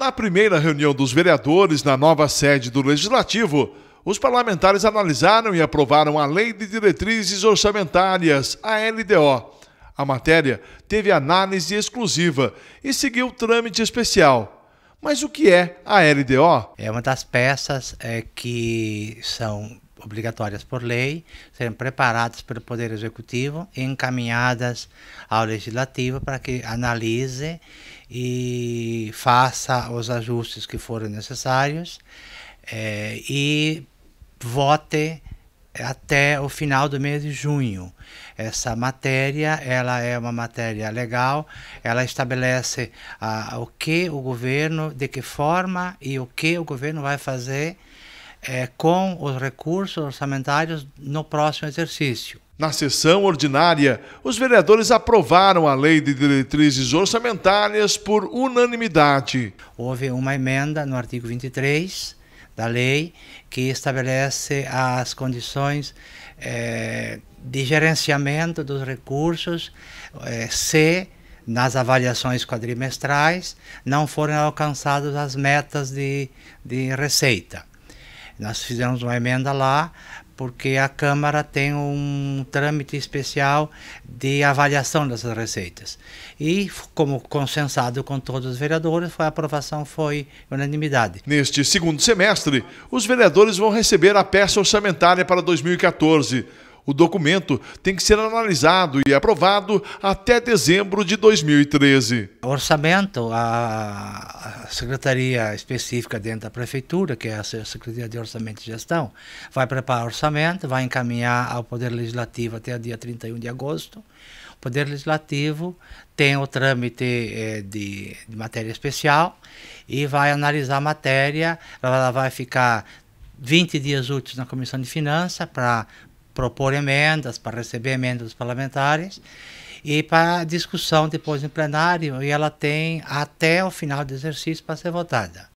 Na primeira reunião dos vereadores, na nova sede do Legislativo, os parlamentares analisaram e aprovaram a Lei de Diretrizes Orçamentárias, a LDO. A matéria teve análise exclusiva e seguiu trâmite especial. Mas o que é a LDO? É uma das peças é, que são obrigatórias por lei, serem preparadas pelo Poder Executivo e encaminhadas ao Legislativo para que analise e faça os ajustes que forem necessários é, e vote até o final do mês de junho. Essa matéria, ela é uma matéria legal, ela estabelece ah, o que o governo, de que forma e o que o governo vai fazer é, com os recursos orçamentários no próximo exercício. Na sessão ordinária, os vereadores aprovaram a Lei de Diretrizes Orçamentárias por unanimidade. Houve uma emenda no artigo 23 da lei que estabelece as condições é, de gerenciamento dos recursos é, se nas avaliações quadrimestrais não forem alcançadas as metas de, de receita. Nós fizemos uma emenda lá porque a Câmara tem um trâmite especial de avaliação dessas receitas. E, como consensado com todos os vereadores, foi, a aprovação foi unanimidade. Neste segundo semestre, os vereadores vão receber a peça orçamentária para 2014. O documento tem que ser analisado e aprovado até dezembro de 2013. O orçamento, a secretaria específica dentro da prefeitura, que é a Secretaria de Orçamento e Gestão, vai preparar o orçamento, vai encaminhar ao Poder Legislativo até o dia 31 de agosto. O Poder Legislativo tem o trâmite é, de, de matéria especial e vai analisar a matéria, ela vai ficar 20 dias úteis na Comissão de Finanças para propor emendas, para receber emendas parlamentares e para discussão depois em plenário e ela tem até o final do exercício para ser votada.